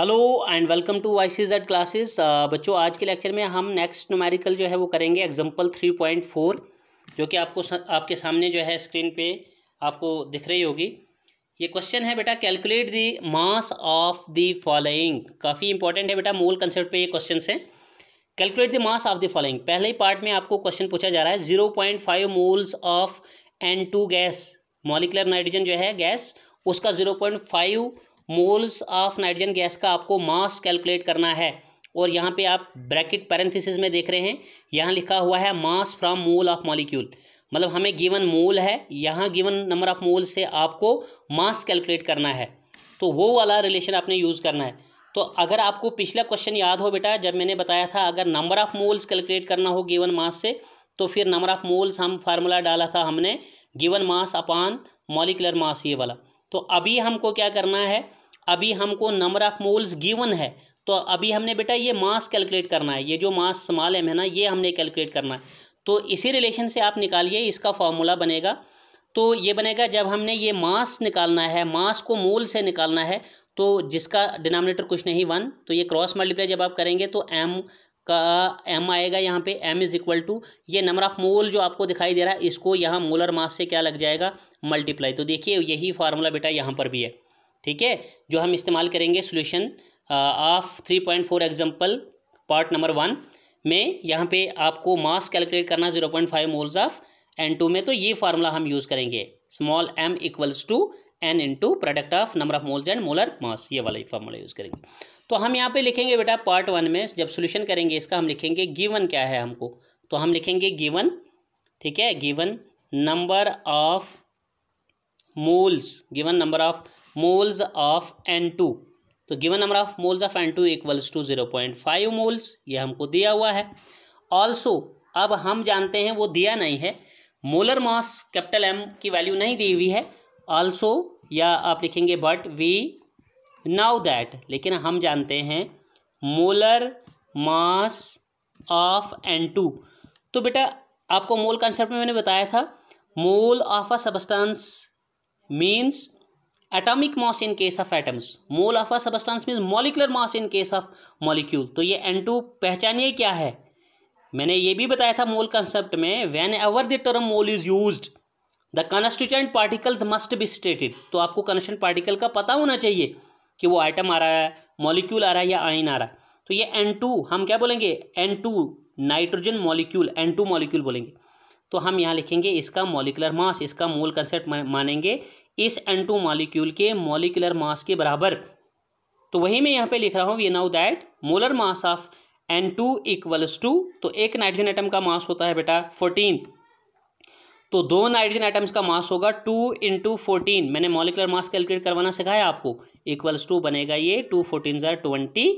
hello and welcome to Y C Z classes बच्चों आज के लेक्चर में हम नेक्स्ट नोमेरिकल जो है वो करेंगे एग्जांपल फोर जो कि आपको आपके सामने जो है स्क्रीन पे आपको दिख रही होगी ये क्वेश्चन है बेटा calculate the mass of the following काफ़ी इंपॉर्टेंट है बेटा मूल कंसेप्ट पे ये क्वेश्चन है calculate the mass of the following पहले ही पार्ट में आपको क्वेश्चन पूछा जा रहा है zero point five moles of N two gas molecular nitrogen जो है गैस उसका zero point five moles of nitrogen gas का आपको मास कैलकुलेट करना है और यहाँ पे आप ब्रैकेट पैरेंथिस में देख रहे हैं यहाँ लिखा हुआ है mass from mole of molecule मतलब हमें गिवन मोल है यहाँ गिवन नंबर ऑफ मोल से आपको मास कैलकुलेट करना है तो वो वाला रिलेशन आपने यूज़ करना है तो अगर आपको पिछला क्वेश्चन याद हो बेटा जब मैंने बताया था अगर नंबर ऑफ मोल्स कैलकुलेट करना हो गिवन मास से तो फिर नंबर ऑफ मोल्स हम फार्मूला डाला था हमने गिवन मास अपान मॉलिकुलर मास ये वाला तो अभी हमको क्या करना है अभी हमको नंबर ऑफ मोल्स गिवन है तो अभी हमने बेटा ये मास कैलकुलेट करना है ये जो मास समाल एम है ना ये हमने कैलकुलेट करना है तो इसी रिलेशन से आप निकालिए इसका फॉर्मूला बनेगा तो ये बनेगा जब हमने ये मास निकालना है मास को मोल से निकालना है तो जिसका डिनोमिनेटर कुछ नहीं वन तो ये क्रॉस मल्टीप्लाई जब आप करेंगे तो एम का एम आएगा यहाँ पे एम इज़ इक्वल टू ये नंबर ऑफ मोल जो आपको दिखाई दे रहा है इसको यहाँ मोलर मास से क्या लग जाएगा मल्टीप्लाई तो देखिए यही फार्मूला बेटा यहाँ पर भी है ठीक है जो हम इस्तेमाल करेंगे solution of three point four example part number one में यहाँ पे आपको मास कैलकुलेट करना zero point five moles of N two में तो ये फार्मूला हम यूज़ करेंगे small M equals to N into product of number of moles and molar mass ये वाला फार्मूला यूज़ करेंगे तो हम यहाँ पे लिखेंगे बेटा पार्ट वन में जब सोल्यूशन करेंगे इसका हम लिखेंगे गिवन क्या है हमको तो हम लिखेंगे गिवन ठीक है given number of moles given number of moles of N two तो given number of moles of N two equals to zero point five moles ये हमको दिया हुआ है ऑल्सो अब हम जानते हैं वो दिया नहीं है मोलर मॉस कैपिटल एम की वैल्यू नहीं दी हुई है ऑल्सो या आप लिखेंगे बट वी नाउ दैट लेकिन हम जानते हैं molar mass of N two तो बेटा आपको मोल कॉन्सेप्ट में मैंने बताया था mole of a substance means atomic mass in case of atoms mole of a substance mean molecular mass in case of molecule तो ये एन टू पहचानिए क्या है मैंने ये भी बताया था मोल कंसेप्ट में whenever the term mole is use the constituent particles must be stated तो आपको कंस्टिट्यूंट पार्टिकल का पता होना चाहिए कि वो आइटम आ रहा है मॉलिक्यूल आ रहा है या आइन आ रहा है तो ये एन टू हम क्या बोलेंगे N two nitrogen molecule N two molecule बोलेंगे तो हम यहाँ लिखेंगे इसका मॉलिकुलर मास इसका मोल कंसेप्ट मानेंगे इस एन टू मॉलिक्यूल के मॉलिकुलर मास के बराबर तो वही मैं यहाँ पे लिख रहा हूँ ये now that molar mass of N two equals to तो एक नाइट्रोजन एटम का मास होता है बेटा फोर्टीन तो दो नाइट्रोजन एटम्स का मास होगा टू इंटू फोर्टीन मैंने मॉलिकुलर मास कैलकुलेट करवाना सिखाया आपको इक्वल्स टू बनेगा ये टू फोर्टीन ज़ार ट्वेंटी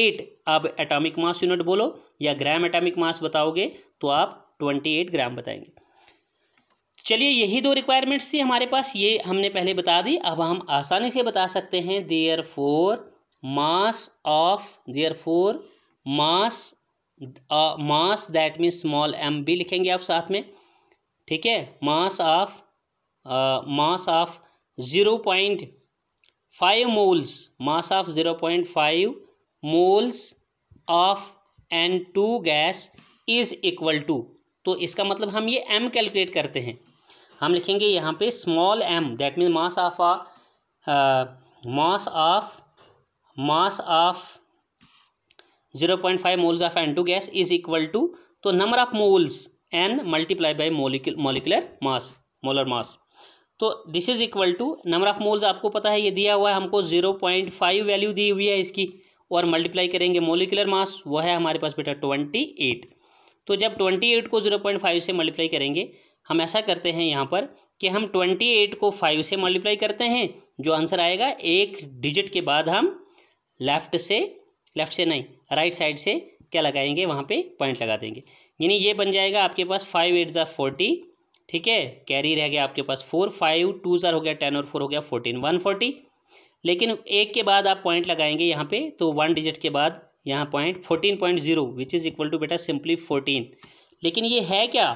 एट आप एटॉमिक मास यूनिट बोलो या ग्राम एटॉमिक मास बताओगे तो आप ट्वेंटी एट ग्राम बताएंगे चलिए यही दो रिक्वायरमेंट्स थी हमारे पास ये हमने पहले बता दी अब हम आसानी से बता सकते हैं therefore mass of therefore mass mass that means small M भी लिखेंगे आप साथ में ठीक है mass of mass of zero point five moles mass of zero point five moles of N two gas is equal to तो इसका मतलब हम ये एम कैलकुलेट करते हैं हम लिखेंगे यहाँ पे small M that mean mass of uh mass of mass of zero point five moles of N two gas is equal to तो number of moles N multiply by molecular mass molar mass तो this is equal to number of moles आपको पता है ये दिया हुआ है हमको जीरो पॉइंट फाइव वैल्यू दी हुई है इसकी और मल्टीप्लाई करेंगे मोलिकुलर मास वो है हमारे पास बेटा ट्वेंटी एट तो जब ट्वेंटी एट को जीरो पॉइंट फाइव से मल्टीप्लाई करेंगे हम ऐसा करते हैं यहाँ पर कि हम ट्वेंटी एट को फाइव से मल्टीप्लाई करते हैं जो आंसर आएगा एक डिजिट के बाद हम लेफ़्ट से लेफ़्ट से नहीं राइट साइड से क्या लगाएंगे वहाँ पे पॉइंट लगा देंगे यानी ये बन जाएगा आपके पास फाइव एट ज़ा फोर्टी ठीक है कैरी रह गया आपके पास फोर फाइव टू ज़ार हो गया टेन और फोर हो गया फोर्टीन वन फोर्टी लेकिन एक के बाद आप पॉइंट लगाएंगे यहाँ पे तो वन डिजिट के बाद यहाँ point fourteen point zero which is equal to बेटा सिंपली फोर्टीन लेकिन ये है क्या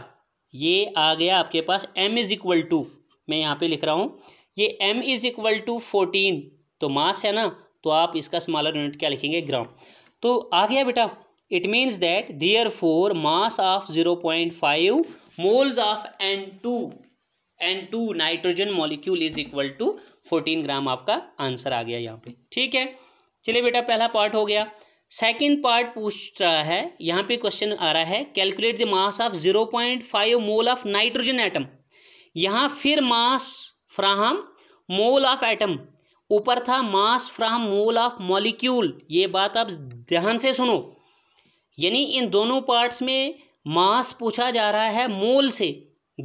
ये आ गया आपके पास m इज़ इक्वल टू मैं यहाँ पे लिख रहा हूँ ये m is equal to fourteen तो मास है ना तो आप इसका स्मॉलर यूनिट क्या लिखेंगे ग्राम तो आ गया बेटा it means that therefore mass of zero point five moles of N two N two nitrogen molecule is equal to fourteen gram आपका आंसर आ गया यहाँ पे ठीक है चलिए बेटा पहला पार्ट हो गया सेकेंड पार्ट पूछ रहा है यहाँ पे क्वेश्चन आ रहा है calculate the mass of zero point five mole of nitrogen atom यहाँ फिर मास फ्राहम मोल ऑफ एटम ऊपर था mass from mole of molecule ये बात आप ध्यान से सुनो यानी इन दोनों पार्ट्स में मास पूछा जा रहा है मोल से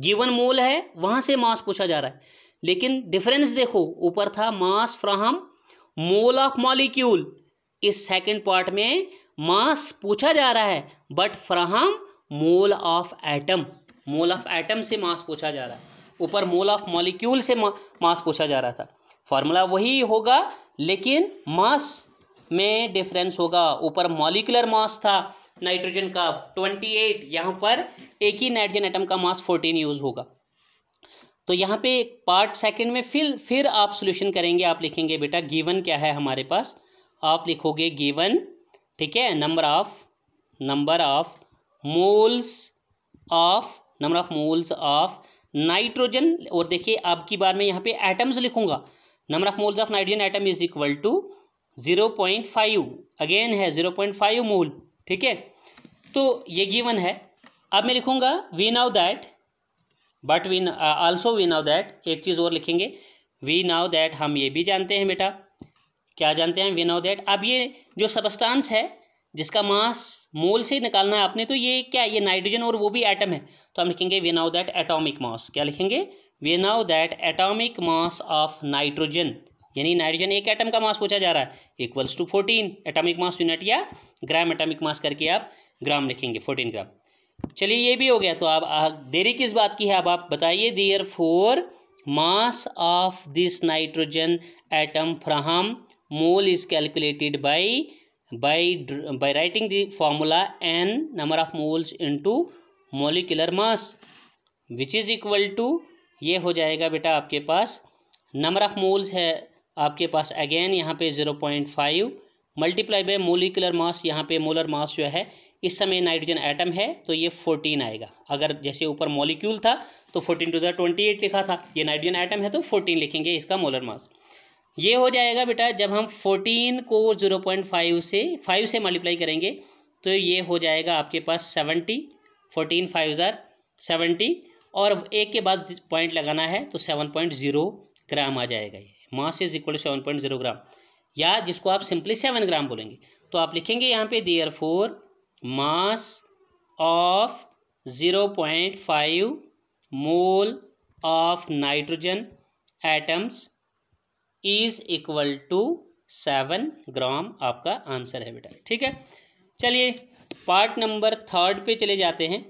गिवन मोल है वहाँ से मास पूछा जा रहा है लेकिन डिफरेंस देखो ऊपर था mass from mole of molecule इस सेकंड पार्ट में मास पूछा जा रहा है but from mole of atom mole of atom से मास पूछा जा रहा है ऊपर मोल ऑफ मॉलिक्यूल से मास पूछा जा रहा था फॉर्मूला वही होगा लेकिन मास में डिफरेंस होगा ऊपर मॉलिकुलर मास था नाइट्रोजन का 28 एट यहाँ पर एक ही नाइट्रोजन आइटम का मास 14 यूज होगा तो यहाँ पे पार्ट सेकंड में फिर फिर आप सोल्यूशन करेंगे आप लिखेंगे बेटा गिवन क्या है हमारे पास आप लिखोगे गिवन ठीक है number of number of moles of number of moles of nitrogen और देखिए अब की बार में यहाँ पे एटम्स लिखूंगा number of moles of nitrogen atom is equal to zero point five again है जीरो पॉइंट फाइव मोल ठीक है तो ये गिवन है अब मैं लिखूंगा we know that but we also we know that एक चीज़ और लिखेंगे वी नाउ दैट हम ये भी जानते हैं बेटा क्या जानते हैं वी नो दैट अब ये जो सबस्टांस है जिसका मास मोल से निकालना है आपने तो ये क्या ये नाइट्रोजन और वो भी एटम है तो हम लिखेंगे we know that atomic mass क्या लिखेंगे we know that atomic mass of nitrogen यानी नाइट्रोजन एक एटम का मास पूछा जा रहा है equals to fourteen atomic mass unit या ग्राम एटॉमिक मास करके आप ग्राम लिखेंगे फोर्टीन ग्राम चलिए ये भी हो गया तो आप देरी किस बात की है अब आप बताइए therefore mass of this nitrogen atom from mole is calculated by by by writing the formula n number of moles into molecular mass which is equal to ये हो जाएगा बेटा आपके पास नंबर ऑफ मोल्स है आपके पास again यहाँ पे zero point five multiply by molecular mass यहाँ पे मोलर मास जो है इस समय नाइट्रोजन एटम है तो ये फोर्टीन आएगा अगर जैसे ऊपर मॉलिक्यूल था तो फोर्टीन टू जो ट्वेंटी एट लिखा था ये नाइट्रोजन एटम है तो फोर्टीन लिखेंगे इसका मोलर मास ये हो जाएगा बेटा जब हम फोर्टीन को ज़ीरो पॉइंट फाइव से फाइव से मल्टीप्लाई करेंगे तो ये हो जाएगा आपके पास सेवेंटी फोर्टीन फाइव ज़ार सेवेंटी और एक के बाद पॉइंट लगाना है तो सेवन पॉइंट ज़ीरो ग्राम आ जाएगा ये mass is equal seven point zero gram या जिसको आप सिंपली सेवन ग्राम बोलेंगे तो आप लिखेंगे यहाँ पे therefore mass of zero point five mole of nitrogen atoms is equal to seven gram आपका आंसर है बेटा ठीक है चलिए पार्ट नंबर थर्ड पे चले जाते हैं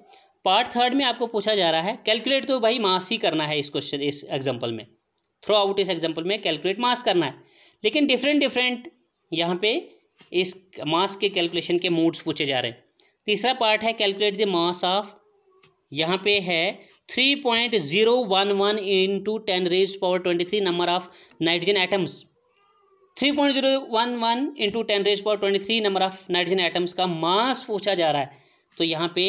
पार्ट थर्ड में आपको पूछा जा रहा है कैलकुलेट तो भाई मास ही करना है इस क्वेश्चन इस एग्जाम्पल में थ्रू आउट इस एग्जाम्पल में कैलकुलेट मास करना है लेकिन डिफरेंट डिफरेंट यहाँ पे इस मास के कैलकुलेशन के मोड्स पूछे जा रहे हैं तीसरा पार्ट है कैलकुलेट द मास ऑफ यहाँ पे है three point zero one one into ten raise power twenty three number of nitrogen atoms three point zero one one into ten raise power twenty three number of nitrogen atoms का mass पूछा जा रहा है तो यहाँ पे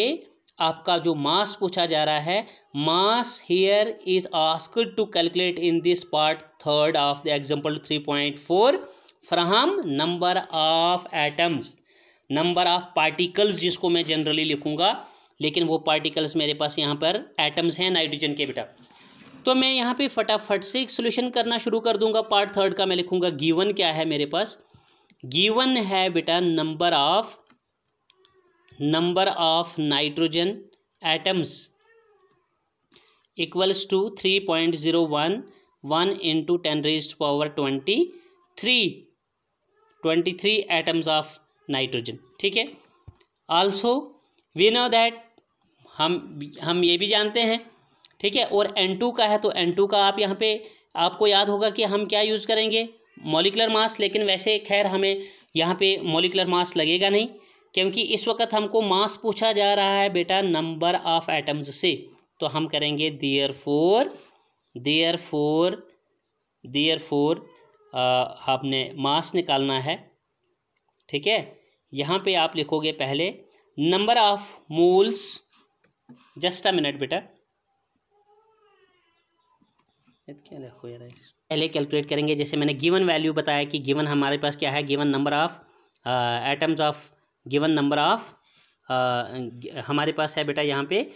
आपका जो मास पूछा जा रहा है mass here is asked to calculate in this part third of the example three point four from number of atoms number of particles जिसको मैं जनरली लिखूंगा लेकिन वो पार्टिकल्स मेरे पास यहाँ पर एटम्स हैं नाइट्रोजन के बेटा तो मैं यहाँ पे फटाफट से एक सोल्यूशन करना शुरू कर दूंगा पार्ट थर्ड का मैं लिखूंगा गीवन क्या है मेरे पास गीवन है बेटा number of number of nitrogen atoms equals to three point zero one one into ten raise power twenty three twenty three atoms of nitrogen ठीक है ऑल्सो वी नो दैट हम हम ये भी जानते हैं ठीक है और एन टू का है तो एन टू का आप यहाँ पे आपको याद होगा कि हम क्या यूज़ करेंगे मोलिकुलर मास लेकिन वैसे खैर हमें यहाँ पे मोलिकुलर मास लगेगा नहीं क्योंकि इस वक्त हमको मास पूछा जा रहा है बेटा नंबर ऑफ एटम्स से तो हम करेंगे therefore therefore therefore आपने मास निकालना है ठीक है यहाँ पे आप लिखोगे पहले number of moles just a minute बेटा पहले कैलकुलेट करेंगे जैसे मैंने गिवन वैल्यू बताया कि गिवन हमारे पास क्या है given number of atoms of given number of हमारे पास है बेटा यहाँ पे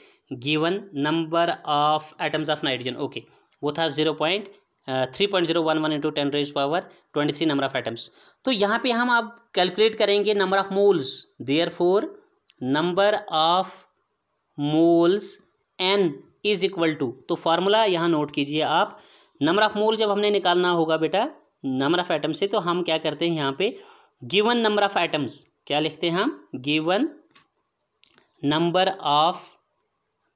given number of atoms of nitrogen okay वो था zero point three point zero one one into ten raise power twenty three number of atoms तो यहाँ पे हम आप कैलकुलेट करेंगे number of moles therefore number of moles N is equal to तो formula यहाँ नोट कीजिए आप नंबर ऑफ मोल जब हमने निकालना होगा बेटा नंबर ऑफ आइटम से तो हम क्या करते हैं यहाँ पे गिवन नंबर ऑफ आइटम्स क्या लिखते हैं हम given number of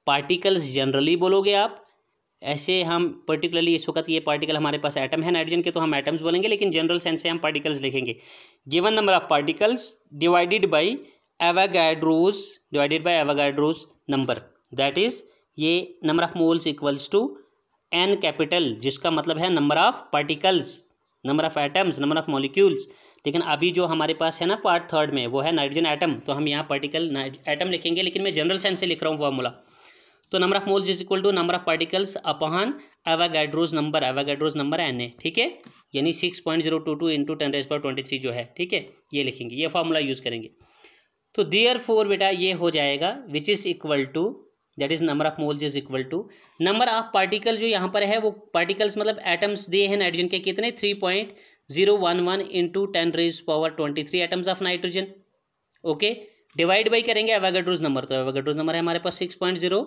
particles generally बोलोगे आप ऐसे हम पर्टिकुलरली इस वक्त ये पार्टिकल हमारे पास एटम है नाइट्रोजन के तो हम एटम्स बोलेंगे लेकिन जनरल सेंस से हम पार्टिकल्स लिखेंगे given number of particles divided by Avogadro's divided by Avogadro's number that is ये number of moles equals to N capital जिसका मतलब है number of particles number of atoms number of molecules लेकिन अभी जो हमारे पास है ना पार्ट थर्ड में वो है नाइट्रोजन एटम तो हम यहाँ पार्टिकल एटम लिखेंगे लेकिन मैं जनरल साइंस से लिख रहा हूँ फॉर्मूला तो number of moles is equal to number of particles upon Avogadro's number Avogadro's number N A ठीक है यानी six point zero two two into ten raise power twenty three जो है ठीक है ये लिखेंगे ये फॉर्मूला यूज़ करेंगे तो देयर फोर बेटा ये हो जाएगा which is equal to that is number of moles is equal to number of particle जो यहाँ पर है वो पार्टिकल्स मतलब एटम्स दिए हैं नाइट्रोजन के कितने three point zero one one into ten raise power twenty three atoms of nitrogen okay divide by करेंगे एवागाड्रोज नंबर तो एवागाड्रोज नंबर है हमारे पास six point zero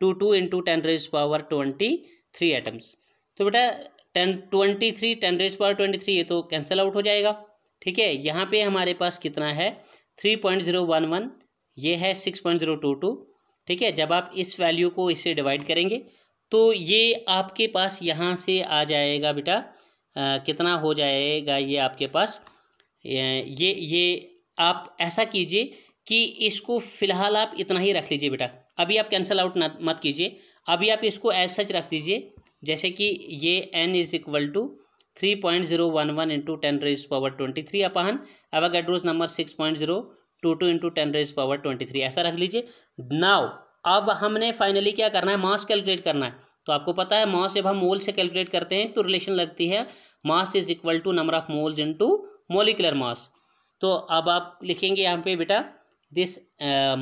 two two into ten raise power twenty three atoms तो बेटा ten twenty three ten raise power twenty three ये तो cancel out हो जाएगा ठीक है यहाँ पे हमारे पास कितना है three point zero one one ये है six point zero two two ठीक है जब आप इस वैल्यू को इससे डिवाइड करेंगे तो ये आपके पास यहाँ से आ जाएगा बेटा कितना हो जाएगा ये आपके पास ये ये आप ऐसा कीजिए कि इसको फ़िलहाल आप इतना ही रख लीजिए बेटा अभी आप कैंसिल आउट मत कीजिए अभी आप इसको एज सच रख दीजिए जैसे कि ये N is equal to three point zero one one into ten raise power twenty three upon Avogadro's number six point zero two two into ten raise power twenty three ऐसा रख लीजिए नाव अब हमने फाइनली क्या करना है मास कैलकुलेट करना है तो आपको पता है मास जब हम मोल से कैलकुलेट करते हैं तो रिलेशन लगती है mass is equal to number of moles into molecular mass तो अब आप लिखेंगे यहाँ पे बेटा this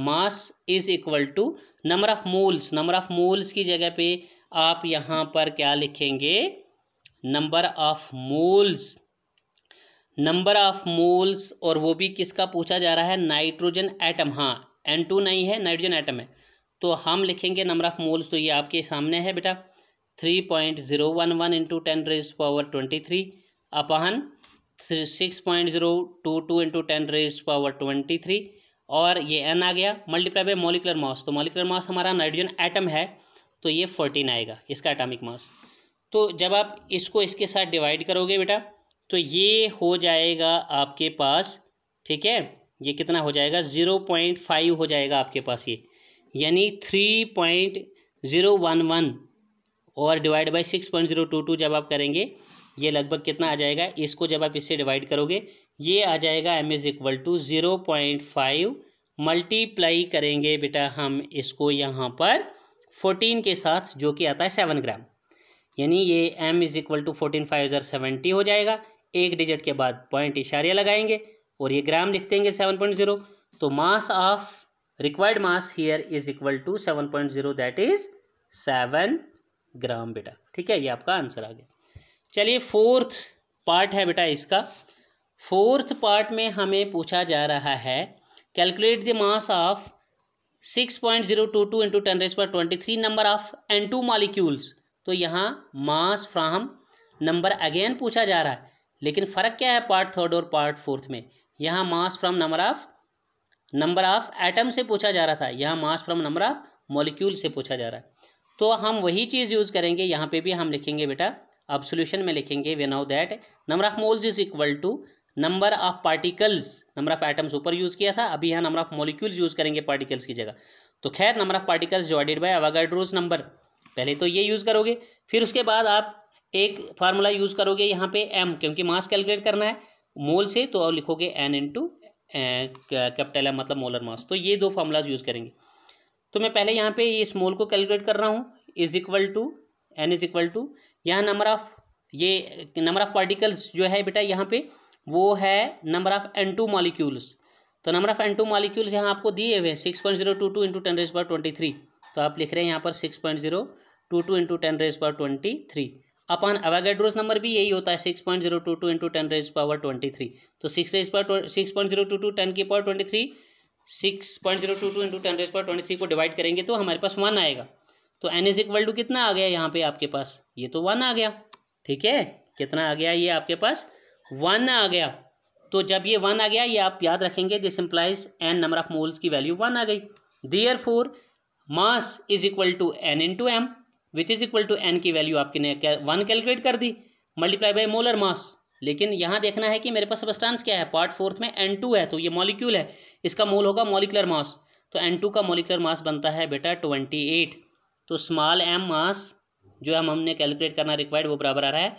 mass is equal to number of moles number of moles की जगह पे आप यहाँ पर क्या लिखेंगे number of moles number of moles और वो भी किसका पूछा जा रहा है नाइट्रोजन एटम हाँ एन टू नहीं है नाइट्रोजन एटम है तो हम लिखेंगे नंबर ऑफ मोल्स तो ये आपके सामने है बेटा three point zero one one into ten raise power twenty three upon six point zero two two into ten raise power twenty three और ये एन आ गया मल्टीप्लाई बाय मोलिकुलर मास तो मोलिकुलर मास हमारा नाइट्रोजन एटम है तो ये fourteen आएगा इसका एटॉमिक मास तो जब आप इसको इसके साथ डिवाइड करोगे बेटा तो ये हो जाएगा आपके पास ठीक है ये कितना हो जाएगा ज़ीरो पॉइंट फाइव हो जाएगा आपके पास ये यानी three point zero one one और divide by six point zero two two जब आप करेंगे ये लगभग कितना आ जाएगा इसको जब आप इससे डिवाइड करोगे ये आ जाएगा M is equal to zero point five multiply करेंगे बेटा हम इसको यहाँ पर फोर्टीन के साथ जो कि आता है सेवन ग्राम यानी ये M is equal to fourteen five हज़ार सेवेंटी हो जाएगा एक डिजिट के बाद पॉइंट इशारे लगाएंगे और ये ग्राम लिख देंगे सेवन पॉइंट ज़ीरो तो mass of required mass here is equal to seven point zero that is seven gram बेटा ठीक है ये आपका आंसर आ गया चलिए फोर्थ पार्ट है बेटा इसका फोर्थ पार्ट में हमें पूछा जा रहा है calculate the mass of six point zero two two into ten raise power twenty three number of N two molecules तो यहाँ मास फ्राम नंबर अगेन पूछा जा रहा है लेकिन फ़र्क क्या है पार्ट थर्ड और पार्ट फोर्थ में यहाँ mass from number of number of atom से पूछा जा रहा था यहाँ mass from number of molecule से पूछा जा रहा है तो हम वही चीज़ यूज़ करेंगे यहाँ पे भी हम लिखेंगे बेटा अब सोल्यूशन में लिखेंगे we know that number of moles is equal to number of particles number of atoms ऊपर यूज़ किया था अभी यहाँ नंबर ऑफ मॉलिक्यूल्स यूज़ करेंगे पार्टिकल्स की जगह तो खैर number of particles divided by Avogadro's number पहले तो ये यूज़ करोगे फिर उसके बाद आप एक फार्मूला यूज़ करोगे यहाँ पे एम क्योंकि मास कैलकुलेट करना है मोल से तो और लिखोगे एन इंटू कैपिटल एम मतलब मोलर मास तो ये दो फार्मूलाज यूज़ करेंगे तो मैं पहले यहाँ पे इस मोल को कैलकुलेट कर रहा हूँ is equal to N is equal to यहाँ नंबर ऑफ ये नंबर ऑफ पार्टिकल्स जो है बेटा यहाँ पे वो है number of N two molecules तो number of N two molecules यहाँ आपको दिए हुए six point zero two two into ten raise power twenty three तो आप लिख रहे हैं यहाँ पर six point zero two two into ten raise power twenty three अपन अवागेड्रोज नंबर भी यही होता है six point zero two two into ten raise power twenty three तो six raise power six point zero two two ten की power twenty three six point zero two two into ten raise power twenty three को divide करेंगे तो हमारे पास one आएगा तो N is equal to कितना आ गया यहाँ पे आपके पास ये तो वन आ गया ठीक है कितना आ गया ये आपके पास वन आ गया तो जब ये वन आ गया ये आप याद रखेंगे this implies N number of moles की वैल्यू वन आ गई therefore mass is equal to N into M which is equal to N की वैल्यू आपके ने वन कैलकुलेट कर दी मल्टीप्लाई बाई मोलर मास लेकिन यहाँ देखना है कि मेरे पास सबस्टांस क्या है पार्ट फोर्थ में एन टू है तो ये मॉलिक्यूल है इसका मोल होगा मॉलिकुलर मास तो एन टू का मॉलिकुलर मास बनता है बेटा ट्वेंटी एट तो स्मॉल एम मास जो हम हमने कैलकुलेट करना रिक्वायर्ड वो बराबर आ रहा है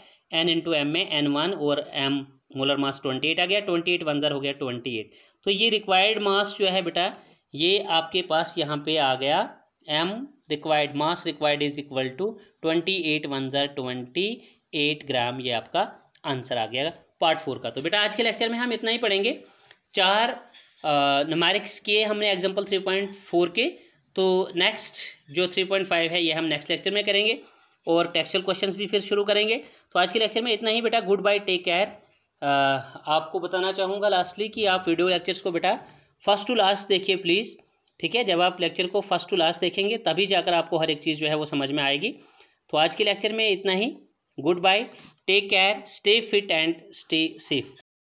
एन टू एम में एन वन और M molar mass twenty eight आ गया ट्वेंटी एट वन ज़र हो गया ट्वेंटी एट तो ये रिक्वायर्ड मास जो है बेटा ये आपके पास यहाँ पे आ गया M required mass required is equal to twenty eight one जर ट्वेंटी एट ग्राम ये आपका आंसर आ गया पार्ट फोर का तो बेटा आज के लेक्चर में हम इतना ही पढ़ेंगे चार नमारिक्स किए हमने एग्जाम्पल थ्री पॉइंट फोर के तो नेक्स्ट जो थ्री पॉइंट फाइव है ये हम नेक्स्ट लेक्चर में करेंगे और टेक्सचुअल क्वेश्चंस भी फिर शुरू करेंगे तो आज के लेक्चर में इतना ही बेटा गुड बाय टेक केयर आपको बताना चाहूँगा लास्टली कि आप वीडियो लेक्चर्स को बेटा फर्स्ट टू लास्ट देखिए प्लीज़ ठीक है जब आप लेक्चर को फर्स्ट टू लास्ट देखेंगे तभी जाकर आपको हर एक चीज़ जो है वो समझ में आएगी तो आज के लेक्चर में इतना ही good bye take care stay fit and stay safe